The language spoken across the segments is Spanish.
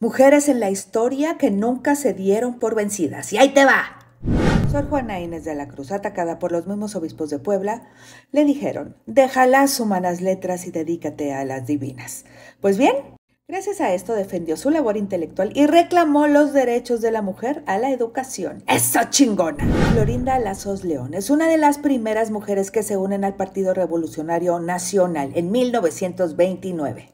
Mujeres en la historia que nunca se dieron por vencidas. Y ahí te va. Sor Juana Inés de la Cruz, atacada por los mismos obispos de Puebla, le dijeron, "Déjalas las humanas letras y dedícate a las divinas. Pues bien, gracias a esto defendió su labor intelectual y reclamó los derechos de la mujer a la educación. ¡Eso chingona! Florinda Lazos León es una de las primeras mujeres que se unen al Partido Revolucionario Nacional en 1929.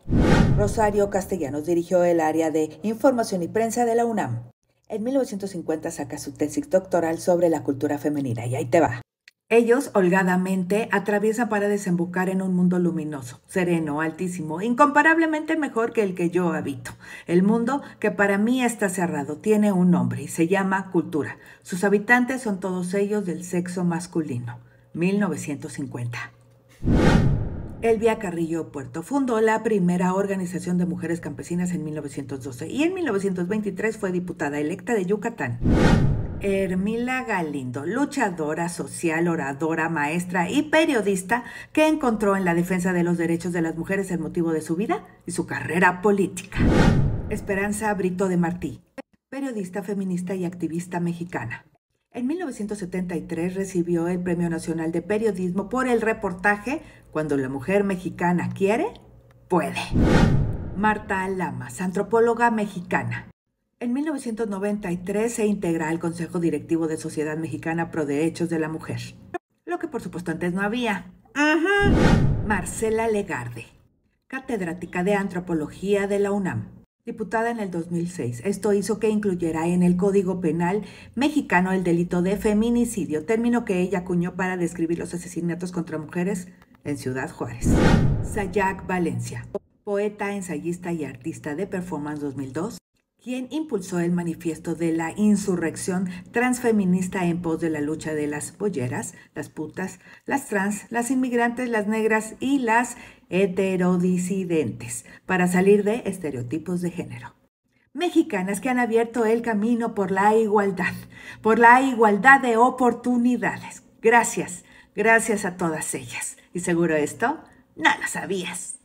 Rosario Castellanos dirigió el área de Información y Prensa de la UNAM. En 1950 saca su tesis doctoral sobre la cultura femenina y ahí te va. Ellos, holgadamente, atraviesan para desembocar en un mundo luminoso, sereno, altísimo, incomparablemente mejor que el que yo habito. El mundo que para mí está cerrado tiene un nombre y se llama cultura. Sus habitantes son todos ellos del sexo masculino. 1950. Elvia Carrillo Puerto fundó la primera organización de mujeres campesinas en 1912 y en 1923 fue diputada electa de Yucatán. Hermila Galindo, luchadora social, oradora, maestra y periodista que encontró en la defensa de los derechos de las mujeres el motivo de su vida y su carrera política. Esperanza Brito de Martí, periodista feminista y activista mexicana. En 1973 recibió el Premio Nacional de Periodismo por el reportaje Cuando la mujer mexicana quiere, puede. Marta Alamas, antropóloga mexicana. En 1993 se integra al Consejo Directivo de Sociedad Mexicana Pro Derechos de la Mujer, lo que por supuesto antes no había. Marcela Legarde, catedrática de antropología de la UNAM. Diputada en el 2006, esto hizo que incluyera en el Código Penal mexicano el delito de feminicidio, término que ella acuñó para describir los asesinatos contra mujeres en Ciudad Juárez. Sayak Valencia, poeta, ensayista y artista de Performance 2002, quien impulsó el manifiesto de la insurrección transfeminista en pos de la lucha de las polleras, las putas, las trans, las inmigrantes, las negras y las heterodisidentes, para salir de estereotipos de género. Mexicanas que han abierto el camino por la igualdad, por la igualdad de oportunidades. Gracias, gracias a todas ellas. Y seguro esto, no sabías.